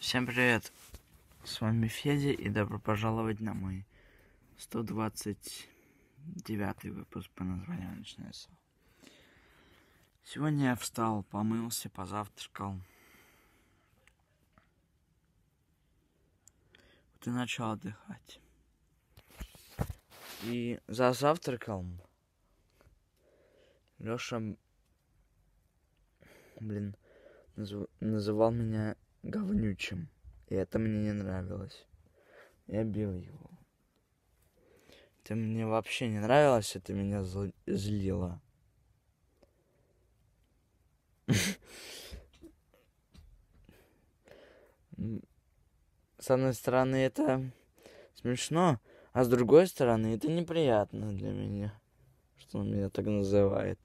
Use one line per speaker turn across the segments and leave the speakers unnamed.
Всем привет! С вами Федя и добро пожаловать на мой 129 выпуск по названию «Ночное сон». Сегодня я встал, помылся, позавтракал. Вот и начал отдыхать. И за завтраком Лёша, блин, называл меня говнючим. И это мне не нравилось. Я бил его. Это мне вообще не нравилось, это меня зл... злило. С одной стороны, это смешно, а с другой стороны, это неприятно для меня, что он меня так называет.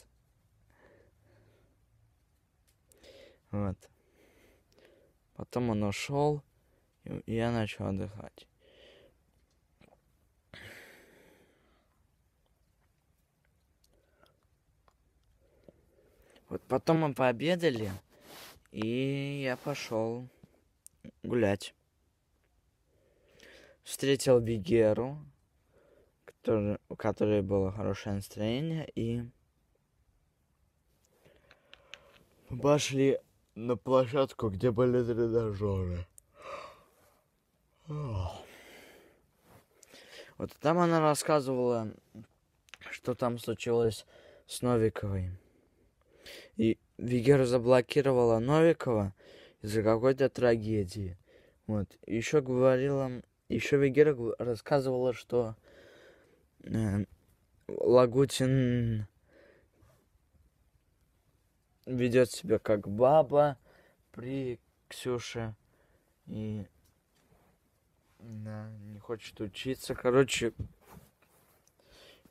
Вот. Потом он ушел, и я начал отдыхать. Вот потом мы пообедали, и я пошел гулять. Встретил Бигеру, который, у которой было хорошее настроение, и пошли на площадку, где были тренажеры. Вот там она рассказывала, что там случилось с Новиковой. И Вигер заблокировала Новикова из-за какой-то трагедии. Вот. Еще говорила, еще Вигера рассказывала, что э, Лагутин ведет себя как баба при Ксюше. И да, не хочет учиться. Короче,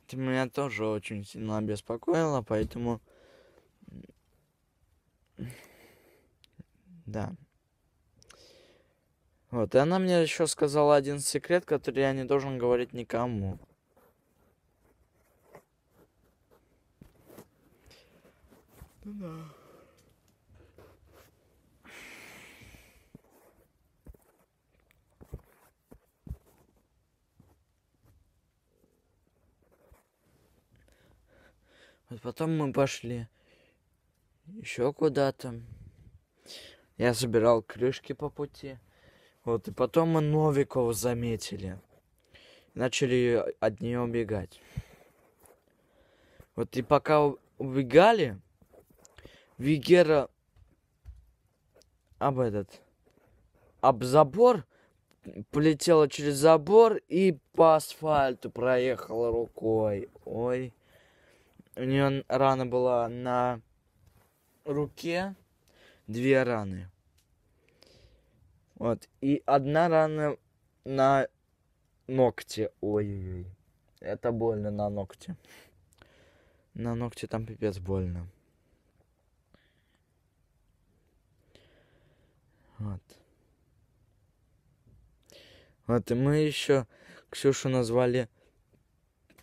это меня тоже очень сильно обеспокоило, поэтому... Да. Вот, и она мне еще сказала один секрет, который я не должен говорить никому. Да. Вот потом мы пошли еще куда-то. Я собирал крышки по пути. Вот, и потом мы Новикова заметили. Начали от нее убегать. Вот и пока убегали, Вигера об этот об забор, полетела через забор и по асфальту проехала рукой. Ой. У нее рана была на руке, две раны. Вот. И одна рана на ногте. Ой-ой-ой. Это больно на ногте. На ногте там пипец больно. Вот. Вот, и мы еще Ксюшу назвали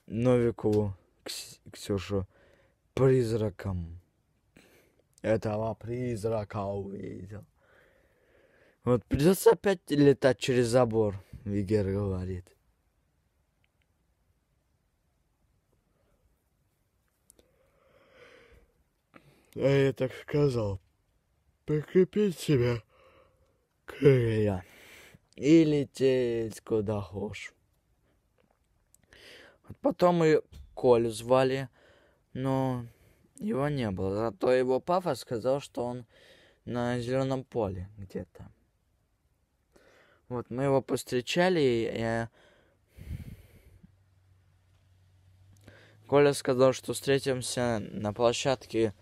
Новикову Кс Ксюшу призраком. Этого призрака увидел. Вот придется опять летать через забор, Вигер говорит. А я так сказал. Прикрепить себя крылья и лететь куда хочешь. Потом и Коль звали, но его не было. Зато его папа сказал, что он на зеленом поле где-то. Вот мы его постречали и Коля сказал, что встретимся на площадке,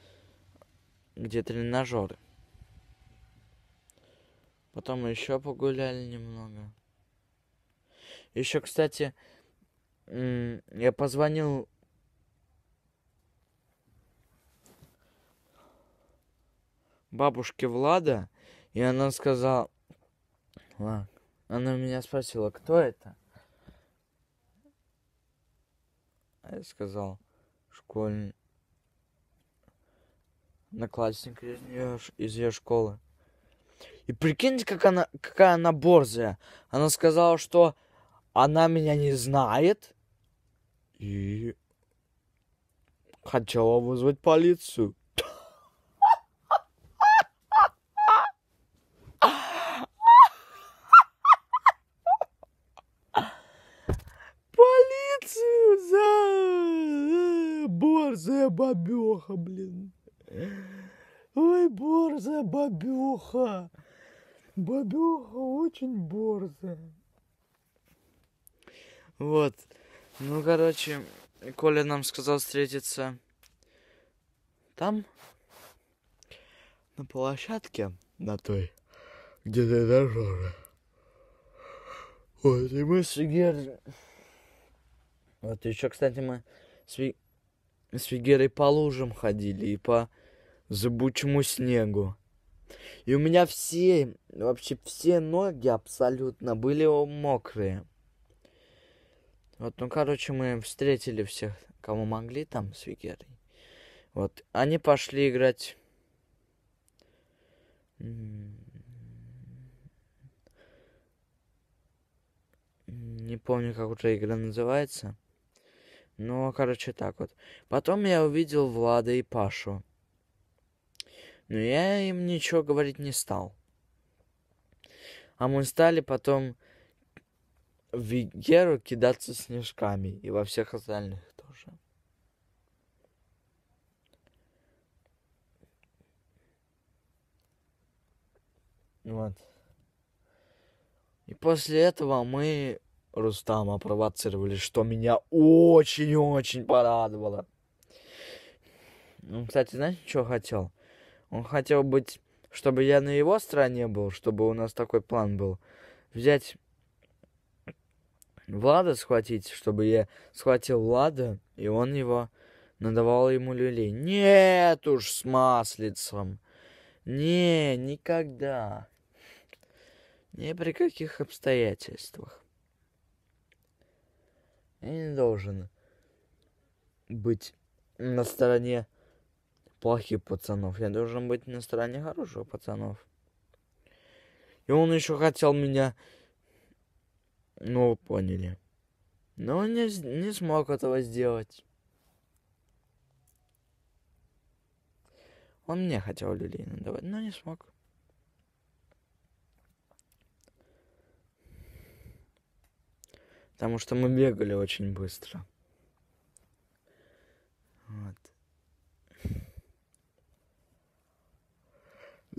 где тренажеры. Потом еще погуляли немного. Еще, кстати, я позвонил... бабушке Влада, и она сказала... Она меня спросила, кто это? А я сказал, школьный... Наклассник из ее, из ее школы. И прикиньте, как она, какая она борзая. Она сказала, что она меня не знает и хотела вызвать полицию. Полицию за борзая бабеха, блин. Ой, борзая бабеха. Бабеха очень борзая. Вот. Ну, короче, Коля нам сказал встретиться там, на площадке, на той, где ты дорожа. Вот, и мы с Вигерой... Вот еще, кстати, мы с, Ви... с Вигерой по лужам ходили и по зыбучему снегу. И у меня все, вообще все ноги абсолютно были мокрые. Вот, ну, короче, мы встретили всех, кому могли там с вегерой. Вот, они пошли играть... Не помню, как уже игра называется. Но, короче, так вот. Потом я увидел Влада и Пашу. Но я им ничего говорить не стал. А мы стали потом в Вигеру кидаться снежками и во всех остальных тоже. Вот. И после этого мы Рустама провоцировали, что меня очень-очень порадовало. Ну, кстати, знаете, что хотел? Он хотел быть, чтобы я на его стороне был, чтобы у нас такой план был. Взять Влада схватить, чтобы я схватил Влада, и он его надавал ему люлей. Нет уж с маслицем. Не, никогда. Ни при каких обстоятельствах. Я не должен быть на стороне плохих пацанов. Я должен быть на стороне хороших пацанов. И он еще хотел меня... Ну, вы поняли. Но он не, не смог этого сделать. Он мне хотел людей надавать, но не смог. Потому что мы бегали очень быстро. Вот.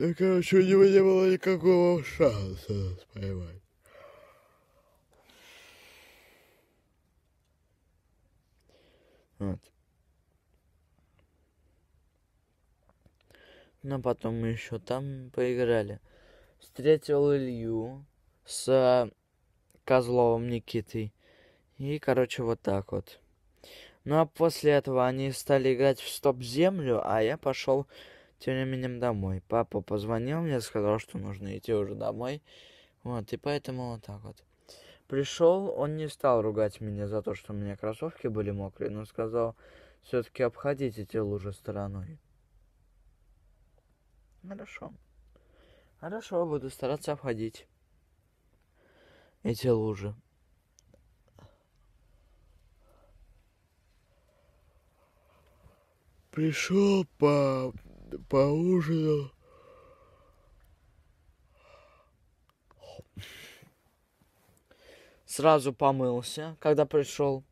Да, короче, у него не было никакого шанса нас поймать. Вот. Но ну, потом мы еще там поиграли. Встретил Илью с э, Козловым Никитой. И, короче, вот так вот. Ну а после этого они стали играть в стоп-землю, а я пошел тем временем домой. Папа позвонил мне, сказал, что нужно идти уже домой. Вот, и поэтому вот так вот. Пришел, он не стал ругать меня за то, что у меня кроссовки были мокрые, но сказал, все-таки обходите эти лужи стороной. Хорошо. Хорошо, буду стараться обходить эти лужи. Пришел пап поужинал. Сразу помылся, когда пришел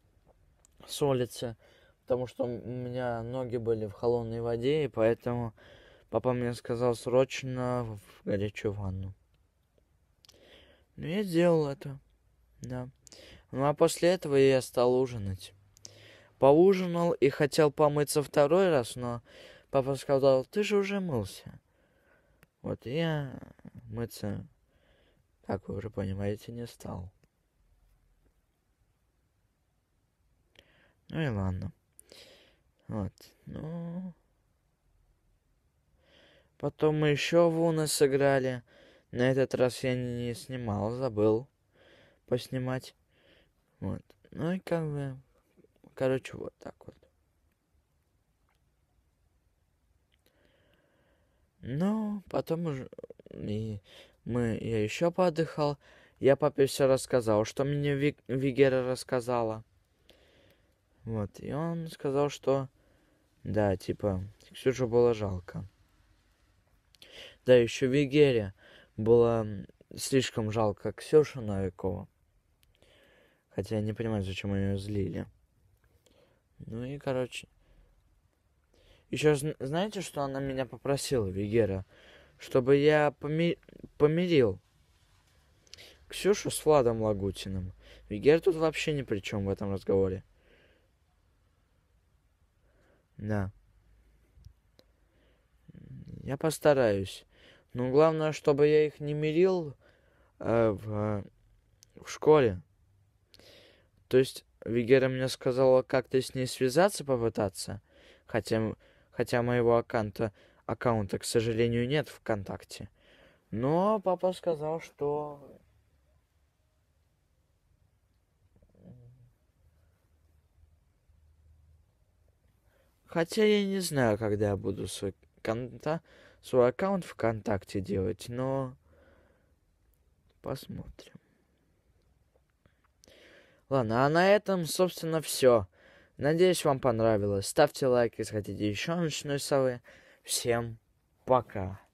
с улицы, потому что у меня ноги были в холодной воде, и поэтому папа мне сказал срочно в горячую ванну. Ну, я сделал это, да. Ну, а после этого я стал ужинать. Поужинал и хотел помыться второй раз, но Папа сказал, ты же уже мылся. Вот я мыться, как вы уже понимаете, не стал. Ну и ладно. Вот, ну... Потом мы еще в Уна сыграли. На этот раз я не снимал, забыл поснимать. Вот. Ну и как бы... Короче, вот так вот. Но потом уже э, и мы, я еще поотдыхал. Я папе все рассказал, что мне Вик, Вигера рассказала. Вот, и он сказал, что да, типа, Ксюша было жалко. Да, еще Вигере было слишком жалко Ксюшу Новикова. Хотя я не понимаю, зачем ее злили. Ну и, короче, еще знаете, что она меня попросила, Вегера? Чтобы я поми... помирил Ксюшу с Владом Лагутиным. Вегер тут вообще ни при чем в этом разговоре. Да. Я постараюсь. Но главное, чтобы я их не мирил э, в, э, в школе. То есть Вегера мне сказала, как то с ней связаться попытаться. Хотя хотя моего аккаунта, аккаунта, к сожалению, нет ВКонтакте. Но папа сказал, что Хотя я не знаю, когда я буду свой, конта... свой аккаунт ВКонтакте делать, но посмотрим. Ладно, а на этом, собственно, все. Надеюсь, вам понравилось. Ставьте лайк, если хотите еще ночной совы. Всем пока.